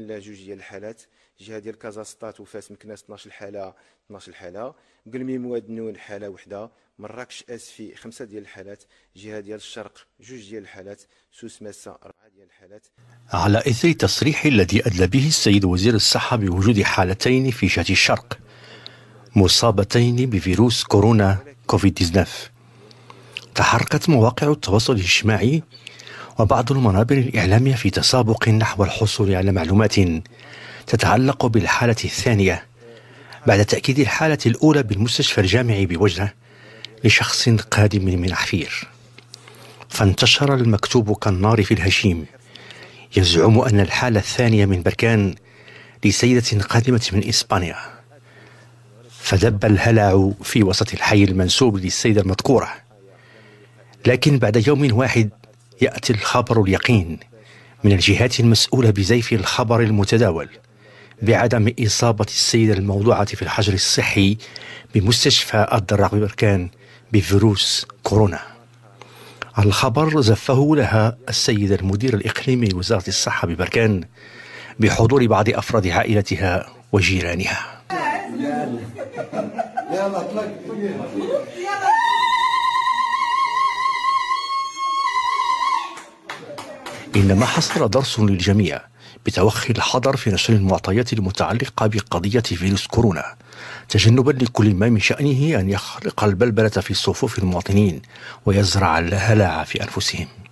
لا جوج ديال الحالات جهه ديال كازا ستات وفاس مكناس 12 حاله 12 حاله قلمي مواد نون حاله وحده مراكش اسفي خمسه ديال الحالات جهه ديال الشرق جوج ديال الحالات سوس ماسه اربعه ديال الحالات على اثر تصريح الذي ادلى به السيد وزير الصحه بوجود حالتين في جهه الشرق مصابتين بفيروس كورونا كوفيد 19 تحركت مواقع التواصل الاجتماعي وبعض المنابر الإعلامية في تسابق نحو الحصول على معلومات تتعلق بالحالة الثانية بعد تأكيد الحالة الأولى بالمستشفى الجامعي بوجهة لشخص قادم من عفير فانتشر المكتوب كالنار في الهشيم يزعم أن الحالة الثانية من بركان لسيدة قادمة من إسبانيا فدب الهلع في وسط الحي المنسوب للسيدة المذكورة لكن بعد يوم واحد يأتي الخبر اليقين من الجهات المسؤولة بزيف الخبر المتداول بعدم إصابة السيدة الموضوعة في الحجر الصحي بمستشفى الدراق ببركان بفيروس كورونا الخبر زفه لها السيد المدير الإقليمي لوزارة الصحة ببركان بحضور بعض أفراد عائلتها وجيرانها إنما حصل درس للجميع بتوخي الحذر في نشر المعطيات المتعلقة بقضية فيروس كورونا تجنبا لكل ما من شأنه أن يخلق البلبلة في صفوف المواطنين ويزرع الهلع في أنفسهم